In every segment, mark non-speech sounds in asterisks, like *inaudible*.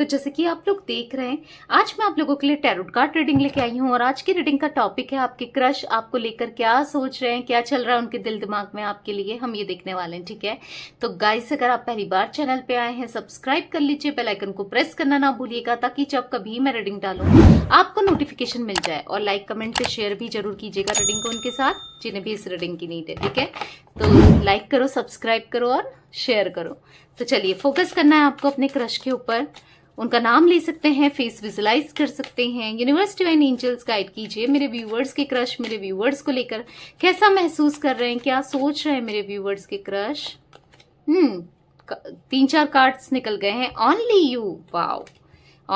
तो जैसे कि आप लोग देख रहे हैं आज मैं आप लोगों के लिए टैरोट कार्ड रीडिंग लेके आई हूँ और आज की रीडिंग का टॉपिक है आपके क्रश आपको लेकर क्या सोच रहे हैं क्या चल रहा है उनके दिल दिमाग में आपके लिए हम ये देखने वाले हैं ठीक है तो गाइस अगर आप पहली बार चैनल पे आए हैं सब्सक्राइब कर लीजिए बेलाइकन को प्रेस करना ना भूलिएगा ताकि जब कभी मैं रीडिंग डालू आपको नोटिफिकेशन मिल जाए और लाइक कमेंट पे शेयर भी जरूर कीजिएगा रीडिंग को उनके साथ जिन्हें भी इस रीडिंग की नीड है ठीक है तो लाइक करो सब्सक्राइब करो और शेयर करो तो चलिए फोकस करना है आपको अपने क्रश के ऊपर उनका नाम ले सकते हैं फेस विजुलाइज कर सकते हैं यूनिवर्स डिवाइन एंजल्स गाइड कीजिए मेरे व्यूवर्स के क्रश मेरे व्यूवर्स को लेकर कैसा महसूस कर रहे हैं क्या सोच रहे हैं मेरे व्यूवर्स के hmm, क्रश हम्म तीन चार कार्ड्स निकल गए हैं only you wow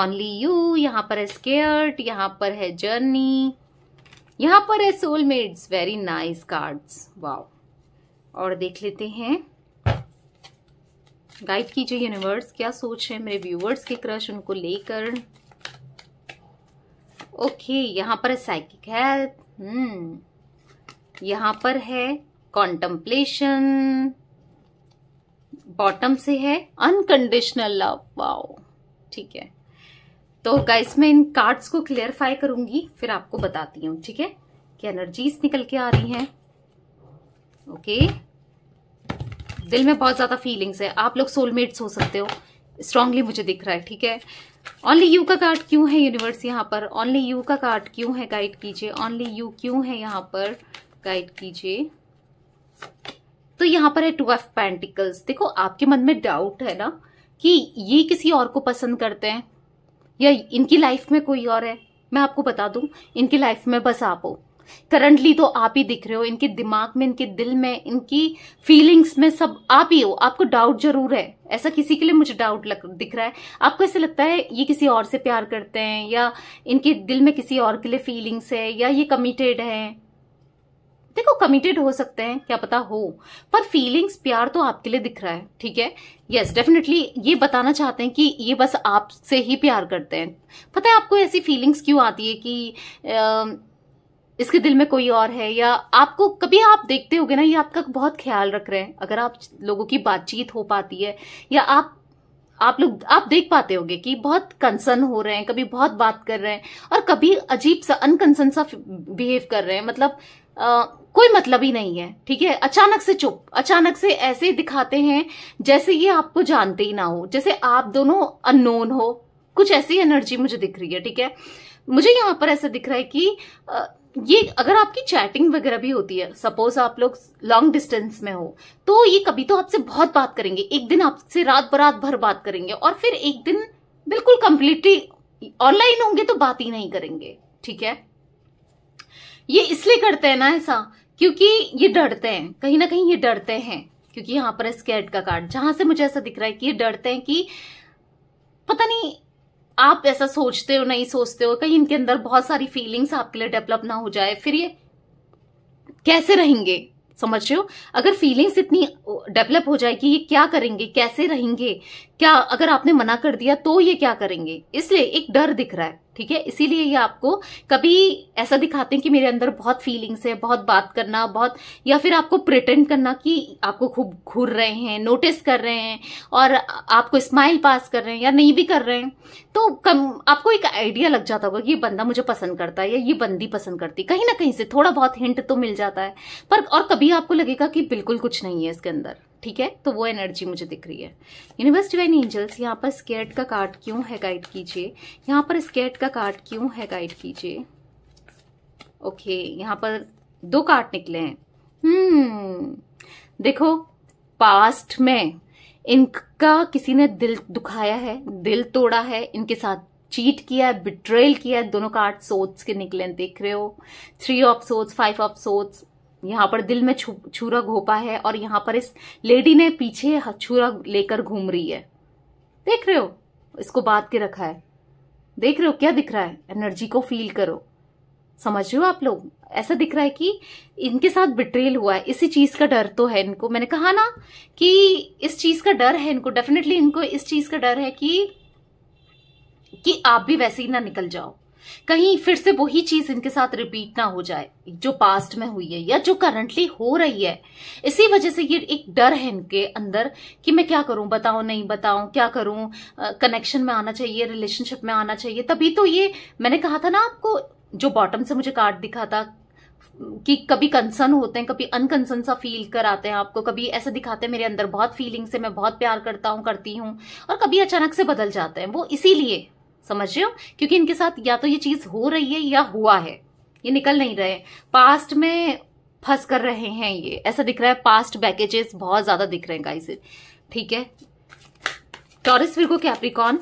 only you यहाँ पर है स्केर्ट यहाँ पर है जर्नी यहाँ पर है soulmates very nice cards wow और देख लेते हैं गाइड कीजिए यूनिवर्स क्या सोच है मेरे व्यूवर्स के क्रश उनको लेकर ओके यहाँ पर साइकिक हेल्प हम्म यहाँ पर है कॉन्टम्पलेशन बॉटम से है अनकंडीशनल लव वाओ ठीक है तो गाइस मैं इन कार्ड्स को क्लियरफाई करूंगी फिर आपको बताती हूँ ठीक है कि एनर्जीज निकल के आ रही हैं ओके okay. दिल में बहुत ज़्यादा फीलिंग्स है आप लोग सोलमेट्स हो सकते हो स्ट्रांगली मुझे दिख रहा है ठीक है ओनली यू का कार्ड क्यों है यूनिवर्स यहाँ पर ओनली यू का कार्ड क्यों है गाइड कीजिए ओनली यू क्यों है यहाँ पर गाइड कीजिए तो यहाँ पर है टू ऑफ पेंटिकल्स देखो आपके मन में डाउट है ना कि ये किसी और को पसंद करते हैं या इनकी लाइफ में कोई और है मैं आपको बता दूं इनकी लाइफ में बस आप हो करंटली तो आप ही दिख रहे हो इनके दिमाग में इनके दिल में इनकी फीलिंग्स में सब आप ही हो आपको डाउट जरूर है ऐसा किसी के लिए मुझे डाउट दिख रहा है आपको ऐसा लगता है ये किसी और से प्यार करते हैं या इनके दिल में किसी और के लिए फीलिंग्स है या ये कमिटेड है देखो कमिटेड हो सकते हैं क्या पता हो पर फीलिंग्स प्यार तो आपके लिए दिख रहा है ठीक है यस डेफिनेटली ये बताना चाहते हैं कि ये बस आपसे ही प्यार करते हैं पता है आपको ऐसी फीलिंग्स क्यों आती है कि आ, इसके दिल में कोई और है या आपको कभी आप देखते हो ना ये आपका बहुत ख्याल रख रहे हैं अगर आप लोगों की बातचीत हो पाती है या आप आप लोग आप देख पाते होंगे कि बहुत कंसर्न हो रहे हैं कभी बहुत बात कर रहे हैं और कभी अजीब सा अनकंसर्न सा बिहेव कर रहे हैं मतलब आ, कोई मतलब ही नहीं है ठीक है अचानक से चुप अचानक से ऐसे दिखाते हैं जैसे ये आपको जानते ही ना हो जैसे आप दोनों अननोन हो कुछ ऐसी एनर्जी मुझे दिख रही है ठीक है मुझे यहाँ पर ऐसा दिख रहा है कि आ, ये अगर आपकी चैटिंग वगैरह भी होती है सपोज आप लोग लॉन्ग डिस्टेंस में हो तो ये कभी तो आपसे बहुत बात करेंगे एक दिन आपसे रात बरात भर बात करेंगे और फिर एक दिन बिल्कुल कंप्लीटली ऑनलाइन होंगे तो बात ही नहीं करेंगे ठीक है ये इसलिए करते हैं ना ऐसा क्योंकि ये डरते हैं कहीं ना कहीं ये डरते हैं क्योंकि यहां पर स्केट का कार्ड जहां से मुझे ऐसा दिख रहा है कि ये डरते हैं कि पता नहीं आप ऐसा सोचते हो नहीं सोचते हो कहीं इनके अंदर बहुत सारी फीलिंग्स आपके लिए डेवलप ना हो जाए फिर ये कैसे रहेंगे समझ रहे हो अगर फीलिंग्स इतनी डेवलप हो जाए कि ये क्या करेंगे कैसे रहेंगे क्या अगर आपने मना कर दिया तो ये क्या करेंगे इसलिए एक डर दिख रहा है ठीक है इसीलिए ये आपको कभी ऐसा दिखाते हैं कि मेरे अंदर बहुत फीलिंग्स है बहुत बात करना बहुत या फिर आपको प्रिटेंड करना कि आपको खूब घूर रहे हैं नोटिस कर रहे हैं और आपको स्माइल पास कर रहे हैं या नहीं भी कर रहे हैं तो कम आपको एक आइडिया लग जाता होगा कि ये बंदा मुझे पसंद करता है या ये बंदी पसंद करती कहीं ना कहीं से थोड़ा बहुत हिंट तो मिल जाता है पर और कभी आपको लगेगा कि बिल्कुल कुछ नहीं है इसके अंदर ठीक है तो वो एनर्जी मुझे दिख रही है यूनिवर्स डिवाइन एंजल्स यहाँ पर स्केट का कार्ड क्यों है गाइड कीजिए यहाँ पर स्केट का कार्ड क्यों है गाइड कीजिए ओके यहाँ पर दो कार्ड निकले हैं हम्म देखो पास्ट में इनका किसी ने दिल दुखाया है दिल तोड़ा है इनके साथ चीट किया है बिट्रेल किया है दोनों कार्ड सोच के निकले देख रहे हो three of such five of such यहाँ पर दिल में छू छूरा घोपा है और यहाँ पर इस लेडी ने पीछे छूरा लेकर घूम रही है देख रहे हो इसको बांध के रखा है देख रहे हो क्या दिख रहा है एनर्जी को फील करो समझ रहे हो आप लोग ऐसा दिख रहा है कि इनके साथ बिट्रेल हुआ है इसी चीज का डर तो है इनको मैंने कहा ना कि इस चीज का डर है इनको डेफिनेटली इनको इस चीज का डर है कि कि आप भी वैसे ही ना निकल जाओ कहीं फिर से वही चीज इनके साथ रिपीट ना हो जाए जो पास्ट में हुई है या जो करंटली हो रही है इसी वजह से ये एक डर है इनके अंदर कि मैं क्या करूं बताऊं नहीं बताऊं क्या करूं कनेक्शन में आना चाहिए रिलेशनशिप में आना चाहिए तभी तो ये मैंने कहा था ना आपको जो बॉटम से मुझे कार्ड दिखा था कि कभी कंसर्न होते हैं कभी अनकंसर्न सा फील कराते हैं आपको कभी ऐसे दिखाते हैं मेरे अंदर बहुत फीलिंग से मैं बहुत प्यार करता हूँ करती हूं और कभी अचानक से बदल जाते हैं वो इसीलिए समझ रहे हो क्योंकि इनके साथ या तो ये चीज हो रही है या हुआ है ये निकल नहीं रहे पास्ट में फंस कर रहे हैं ये ऐसा दिख रहा है पास्ट बैकेजेस बहुत ज्यादा दिख रहे हैं गाइस ठीक है Taurus Virgo Capricorn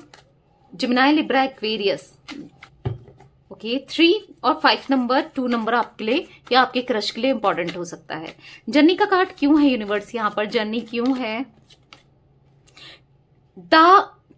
Gemini Libra Aquarius okay three और फाइव नंबर टू नंबर आपके लिए या आपके क्रश के लिए इंपॉर्टेंट हो सकता है जर्नी का कार्ड क्यों है यूनिवर्स यहाँ पर जर्नी क्यों है द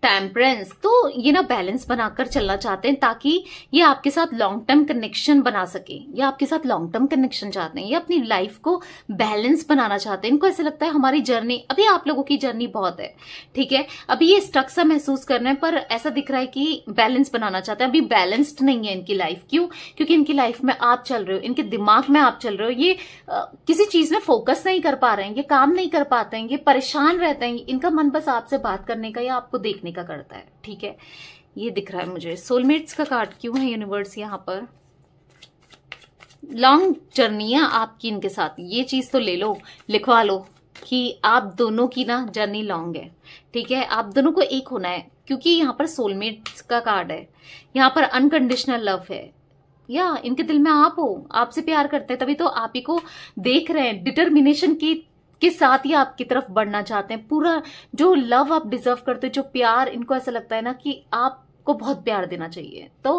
टेम्परेंस तो ये ना बैलेंस बनाकर चलना चाहते हैं ताकि ये आपके साथ लॉन्ग टर्म कनेक्शन बना सके या आपके साथ लॉन्ग टर्म कनेक्शन चाहते हैं या अपनी लाइफ को बैलेंस बनाना चाहते हैं इनको ऐसा लगता है हमारी जर्नी अभी आप लोगों की जर्नी बहुत है ठीक है अभी ये स्ट्रक सा महसूस कर रहे हैं पर ऐसा दिख रहा है कि बैलेंस बनाना चाहते हैं अभी बैलेंसड नहीं है इनकी लाइफ क्यों क्योंकि इनकी लाइफ में आप चल रहे हो इनके दिमाग में आप चल रहे हो ये किसी चीज में फोकस नहीं कर पा रहे हैं ये काम नहीं कर पाते हैं ये परेशान रहते हैं इनका मन बस आपसे बात करने का या आपको देखने का करता है ठीक है ये दिख रहा है मुझे सोलमेट्स का कार्ड क्यों है यूनिवर्स यहाँ पर लॉन्ग जर्नी है आपकी इनके साथ ये चीज तो ले लो लिखवा लो कि आप दोनों की ना जर्नी लॉन्ग है ठीक है आप दोनों को एक होना है क्योंकि यहाँ पर सोलमेट्स का कार्ड है यहाँ पर अनकंडीशनल लव है या इनके दिल में आप हो आपसे प्यार करते हैं तभी तो आप ही को देख रहे हैं डिटर्मिनेशन की के साथ ही आपकी तरफ बढ़ना चाहते हैं पूरा जो लव आप डिजर्व करते हो जो प्यार इनको ऐसा लगता है ना कि आप को बहुत प्यार देना चाहिए तो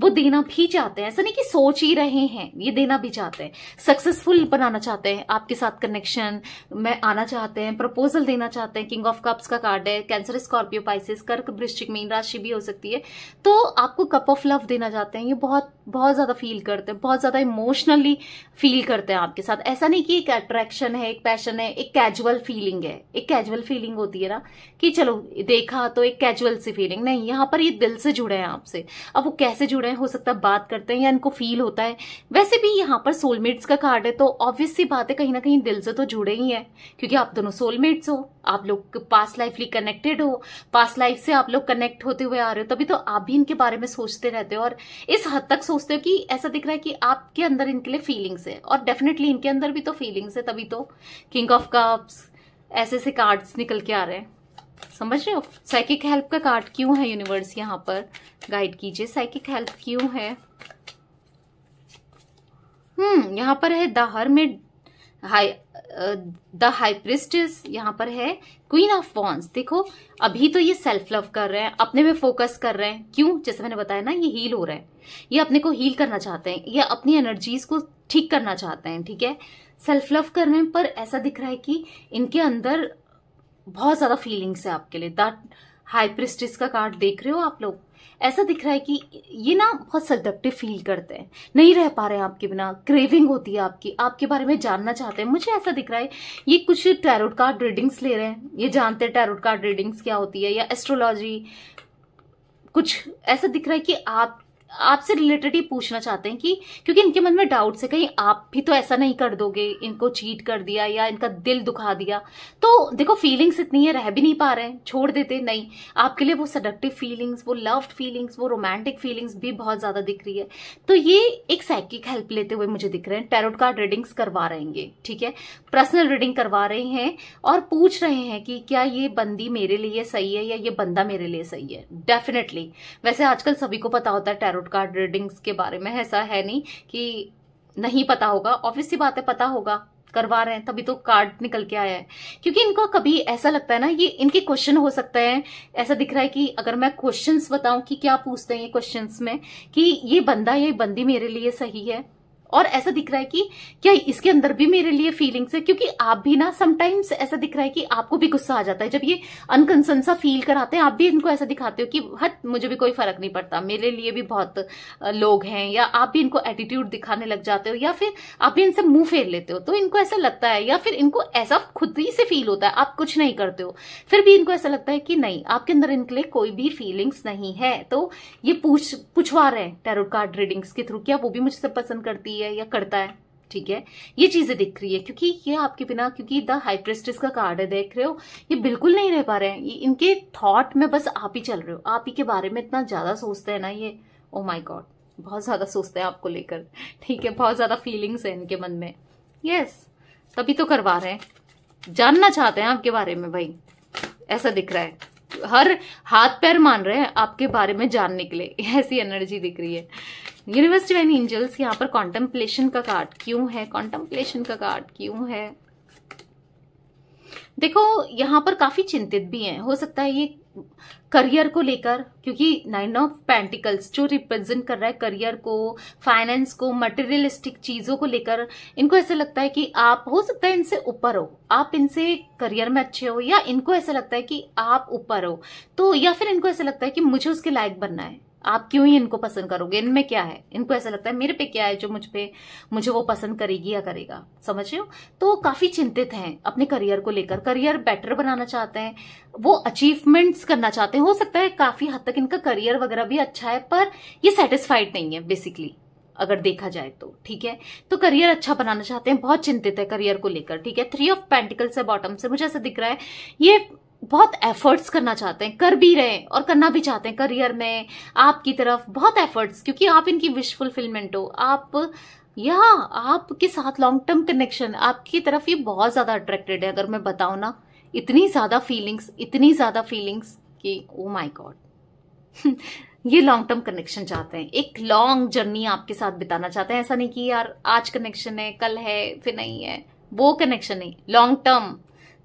वो देना भी चाहते हैं ऐसा नहीं कि सोच ही रहे हैं ये देना भी चाहते हैं सक्सेसफुल बनाना चाहते हैं आपके साथ कनेक्शन में आना चाहते हैं प्रपोजल देना चाहते हैं किंग ऑफ कप्स का कार्ड है कैंसर स्कॉर्पियो पाइसिस कर्क वृश्चिक मीन राशि भी हो सकती है तो आपको कप ऑफ लव देना चाहते हैं ये बहुत बहुत ज्यादा फील करते हैं बहुत ज्यादा इमोशनली फील करते हैं आपके साथ ऐसा नहीं कि एक अट्रैक्शन है एक पैशन है एक कैजुअल फीलिंग है एक कैजुअल फीलिंग होती है ना कि चलो देखा तो एक कैजुअल सी फीलिंग नहीं यहाँ पर ये दिल से जुड़े हैं आपसे अब वो कैसे जुड़े हैं हो सकता है बात करते हैं या इनको फील होता है वैसे भी यहाँ पर सोलमेट्स का कार्ड है तो ऑब्वियस सी बात है कहीं ना कहीं दिल से तो जुड़े ही हैं क्योंकि आप दोनों सोलमेट्स हो आप लोग पास्ट लाइफली कनेक्टेड हो पास्ट लाइफ से आप लोग कनेक्ट होते हुए आ रहे हो तभी तो आप भी इनके बारे में सोचते रहते हो और इस हद तक सोचते हो कि ऐसा दिख रहा है कि आपके अंदर इनके लिए फीलिंग्स है और डेफिनेटली इनके अंदर भी तो फीलिंग्स है तभी तो किंग ऑफ कप्स ऐसे ऐसे कार्ड्स निकल के आ रहे हैं समझ रहे हो साइकिक हेल्प का कार्ड क्यों है यूनिवर्स यहाँ पर गाइड कीजिए साइकिक हेल्प क्यों है हम्म यहाँ पर है the hermit high the high priestess यहाँ पर है क्वीन ऑफ वॉन्स देखो अभी तो ये सेल्फ लव कर रहे हैं अपने में फोकस कर रहे हैं क्यों जैसे मैंने बताया ना ये हील हो रहे हैं ये अपने को हील करना चाहते हैं ये अपनी एनर्जीज को ठीक करना चाहते हैं ठीक है सेल्फ लव कर रहे हैं पर ऐसा दिख रहा है कि इनके अंदर बहुत ज़्यादा फीलिंग्स है आपके लिए दैट हाई प्रिस्टिस का कार्ड देख रहे हो आप लोग ऐसा दिख रहा है कि ये ना बहुत सडक्टिव फील करते हैं नहीं रह पा रहे हैं आपके बिना क्रेविंग होती है आपकी आपके बारे में जानना चाहते हैं मुझे ऐसा दिख रहा है ये कुछ टैरोट कार्ड रीडिंग्स ले रहे हैं ये जानते हैं टैरोट कार्ड रीडिंग्स क्या होती है या एस्ट्रोलॉजी कुछ ऐसा दिख रहा है कि आप आपसे रिलेटेड ही पूछना चाहते हैं कि क्योंकि इनके मन में डाउट है कहीं आप भी तो ऐसा नहीं कर दोगे इनको चीट कर दिया या इनका दिल दुखा दिया तो देखो फीलिंग्स इतनी है रह भी नहीं पा रहे हैं छोड़ देते नहीं आपके लिए वो सडक्टिव फीलिंग्स वो लव फीलिंग्स वो रोमांटिक फीलिंग्स भी बहुत ज्यादा दिख रही है तो ये एक साइकिक हेल्प लेते हुए मुझे दिख रहे हैं टेरोड कार्ड रीडिंग्स करवा रहेंगे ठीक है पर्सनल रीडिंग करवा रहे हैं और पूछ रहे हैं कि क्या ये बंदी मेरे लिए सही है या ये बंदा मेरे लिए सही है डेफिनेटली वैसे आजकल सभी को पता होता है टेरो टैरोट कार्ड रीडिंग्स के बारे में ऐसा है नहीं कि नहीं पता होगा ऑब्वियस सी बात है पता होगा करवा रहे हैं तभी तो कार्ड निकल के आया है क्योंकि इनका कभी ऐसा लगता है ना ये इनके क्वेश्चन हो सकता है ऐसा दिख रहा है कि अगर मैं क्वेश्चंस बताऊं कि क्या पूछते हैं ये क्वेश्चंस में कि ये बंदा ये बंदी मेरे लिए सही है और ऐसा दिख रहा है कि क्या इसके अंदर भी मेरे लिए फीलिंग्स है क्योंकि आप भी ना समटाइम्स ऐसा दिख रहा है कि आपको भी गुस्सा आ जाता है जब ये अनकंसर्न सा फील कराते हैं आप भी इनको ऐसा दिखाते हो कि हट मुझे भी कोई फर्क नहीं पड़ता मेरे लिए भी बहुत लोग हैं या आप भी इनको एटीट्यूड दिखाने लग जाते हो या फिर आप भी इनसे मुंह फेर लेते हो तो इनको ऐसा लगता है या फिर इनको ऐसा खुद ही से फील होता है आप कुछ नहीं करते हो फिर भी इनको ऐसा लगता है कि नहीं आपके अंदर इनके लिए कोई भी फीलिंग्स नहीं है तो ये पूछ पूछवा रहे हैं टेरोड कार्ड रीडिंग्स के थ्रू क्या वो भी मुझसे पसंद करती है करती है या करता है ठीक है ये चीजें दिख रही है क्योंकि ये आपके बिना क्योंकि द हाइप्रेस्टिस का कार्ड है देख रहे हो ये बिल्कुल नहीं रह पा रहे हैं इनके थॉट में बस आप ही चल रहे हो आप ही के बारे में इतना ज्यादा सोचते हैं ना ये ओ माई गॉड बहुत ज्यादा सोचते हैं आपको लेकर ठीक है बहुत ज्यादा फीलिंग्स है इनके मन में यस तभी तो करवा रहे हैं जानना चाहते हैं आपके बारे में भाई ऐसा दिख रहा है हर हाथ पैर मान रहे हैं आपके बारे में जानने के लिए *laughs* ऐसी एनर्जी दिख रही है यूनिवर्सिटी एंड एंजल्स यहाँ पर कॉन्टम्पलेशन का कार्ड क्यों है कॉन्टम्पलेशन का कार्ड क्यों है देखो यहाँ पर काफी चिंतित भी हैं हो सकता है ये करियर को लेकर क्योंकि नाइन ऑफ पेंटिकल्स जो रिप्रेजेंट कर रहा है करियर को फाइनेंस को मटेरियलिस्टिक चीजों को लेकर इनको ऐसा लगता है कि आप हो सकता है इनसे ऊपर हो आप इनसे करियर में अच्छे हो या इनको ऐसा लगता है कि आप ऊपर हो तो या फिर इनको ऐसा लगता है कि मुझे उसके लायक बनना है आप क्यों ही इनको पसंद करोगे इनमें क्या है इनको ऐसा लगता है मेरे पे क्या है जो मुझ पे मुझे वो पसंद करेगी या करेगा समझ रहे हो तो काफी चिंतित हैं अपने करियर को लेकर करियर बेटर बनाना चाहते हैं वो अचीवमेंट्स करना चाहते हैं हो सकता है काफी हद तक इनका करियर वगैरह भी अच्छा है पर ये सेटिस्फाइड नहीं है बेसिकली अगर देखा जाए तो ठीक है तो करियर अच्छा बनाना चाहते हैं बहुत चिंतित है करियर को लेकर ठीक है थ्री ऑफ पेंटिकल्स है बॉटम से मुझे ऐसा दिख रहा है ये बहुत एफर्ट्स करना चाहते हैं कर भी रहे हैं और करना भी चाहते हैं करियर में आपकी तरफ बहुत एफर्ट्स क्योंकि आप इनकी विश फुलफिलमेंट हो आप या आपके साथ लॉन्ग टर्म कनेक्शन आपकी तरफ ये बहुत ज्यादा अट्रैक्टेड है अगर मैं बताऊं ना इतनी ज्यादा फीलिंग्स इतनी ज्यादा फीलिंग्स कि ओ माय गॉड ये लॉन्ग टर्म कनेक्शन चाहते हैं एक लॉन्ग जर्नी आपके साथ बिताना चाहते हैं ऐसा नहीं कि यार आज कनेक्शन है कल है फिर नहीं है वो कनेक्शन नहीं लॉन्ग टर्म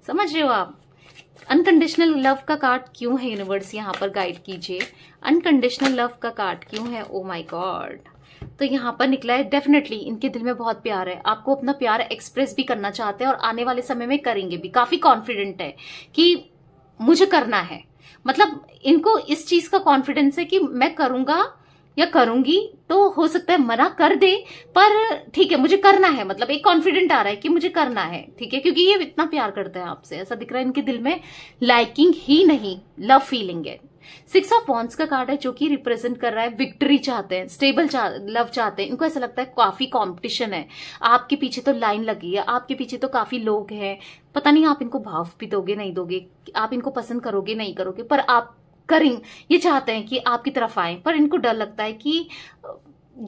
समझ रहे हो आप अनकंडीशनल लव का कार्ड क्यों है यूनिवर्स यहाँ पर गाइड कीजिए अनकंडीशनल लव का कार्ड क्यों है ओ माई गॉड तो यहाँ पर निकला है डेफिनेटली इनके दिल में बहुत प्यार है आपको अपना प्यार एक्सप्रेस भी करना चाहते हैं और आने वाले समय में करेंगे भी काफी कॉन्फिडेंट है कि मुझे करना है मतलब इनको इस चीज का कॉन्फिडेंस है कि मैं करूंगा या करूंगी तो हो सकता है मना कर दे पर ठीक है मुझे करना है मतलब एक कॉन्फिडेंट आ रहा है कि मुझे करना है ठीक है क्योंकि ये इतना प्यार करता है आपसे ऐसा दिख रहा है इनके दिल में लाइकिंग ही नहीं लव फीलिंग है सिक्स ऑफ वॉन्स का कार्ड है जो कि रिप्रेजेंट कर रहा है विक्ट्री चाहते हैं स्टेबल चा, लव चाहते हैं इनको ऐसा लगता है काफी कॉम्पिटिशन है आपके पीछे तो लाइन लगी है आपके पीछे तो काफी लोग हैं पता नहीं आप इनको भाव भी दोगे नहीं दोगे आप इनको पसंद करोगे नहीं करोगे पर आप करें ये चाहते हैं कि आपकी तरफ आए पर इनको डर लगता है कि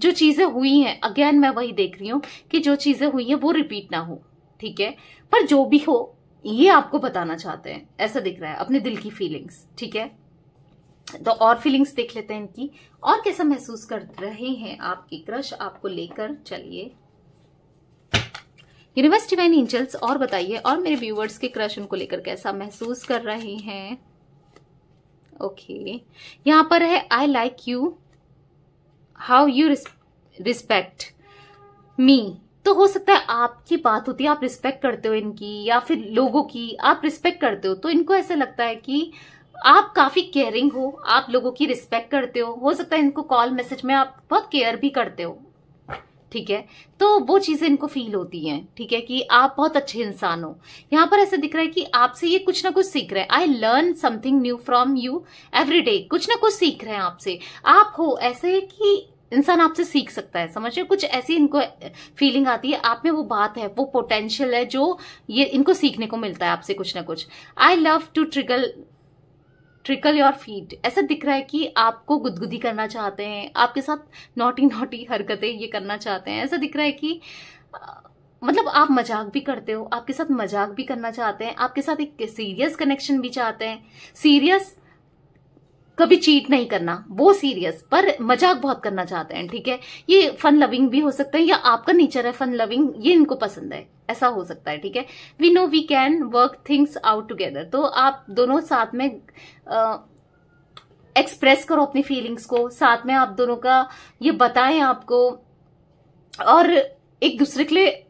जो चीज़ें हुई हैं अगेन मैं वही देख रही हूं कि जो चीज़ें हुई हैं वो रिपीट ना हो ठीक है पर जो भी हो ये आपको बताना चाहते हैं ऐसा दिख रहा है अपने दिल की फीलिंग्स ठीक है तो और फीलिंग्स देख लेते हैं इनकी और कैसा महसूस कर रहे हैं आपके क्रश आपको लेकर चलिए यूनिवर्सिटी डिवाइन एंजल्स और बताइए और मेरे व्यूवर्स के क्रश उनको लेकर कैसा महसूस कर रहे हैं ओके यहाँ पर है I like you how you respect me तो हो सकता है आपकी बात होती है आप रिस्पेक्ट करते हो इनकी या फिर लोगों की आप रिस्पेक्ट करते हो तो इनको ऐसा लगता है कि आप काफी केयरिंग हो आप लोगों की रिस्पेक्ट करते हो हो सकता है इनको कॉल मैसेज में आप बहुत केयर भी करते हो ठीक है तो वो चीजें इनको फील होती हैं ठीक है कि आप बहुत अच्छे इंसान हो यहाँ पर ऐसा दिख रहा है कि आपसे ये कुछ ना कुछ सीख रहे हैं I learn something new from you every day कुछ ना कुछ सीख रहे हैं आपसे आप हो ऐसे कि इंसान आपसे सीख सकता है समझिए कुछ ऐसी इनको फीलिंग आती है आप में वो बात है वो पोटेंशियल है जो ये इनको सीखने को मिलता है आपसे कुछ ना कुछ I love to trickle trickle your feet ऐसा दिख रहा है कि आपको गुदगुदी करना चाहते हैं आपके साथ नोटी नोटी हरकतें ये करना चाहते हैं ऐसा दिख रहा है कि मतलब आप मजाक भी करते हो आपके साथ मजाक भी करना चाहते हैं आपके साथ एक सीरियस कनेक्शन भी चाहते हैं सीरियस कभी चीट नहीं करना वो सीरियस पर मजाक बहुत करना चाहते हैं ठीक है ये फन लविंग भी हो सकता है या आपका नेचर है फन लविंग ये इनको पसंद है ऐसा हो सकता है ठीक है we know we can work things out together तो आप दोनों साथ में एक्सप्रेस करो अपनी फीलिंग्स को साथ में आप दोनों का ये बताएं आपको और एक दूसरे के लिए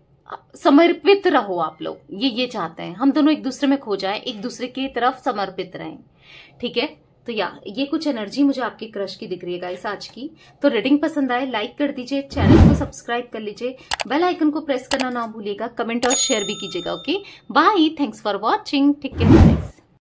समर्पित रहो आप लोग ये ये चाहते हैं हम दोनों एक दूसरे में खो जाएं एक दूसरे की तरफ समर्पित रहें ठीक है तो या ये कुछ एनर्जी मुझे आपके क्रश की दिख रही है गाइस आज की तो रीडिंग पसंद आए लाइक कर दीजिए चैनल को सब्सक्राइब कर लीजिए बेल आइकन को प्रेस करना ना भूलिएगा कमेंट और शेयर भी कीजिएगा okay bye thanks for watching ठीक है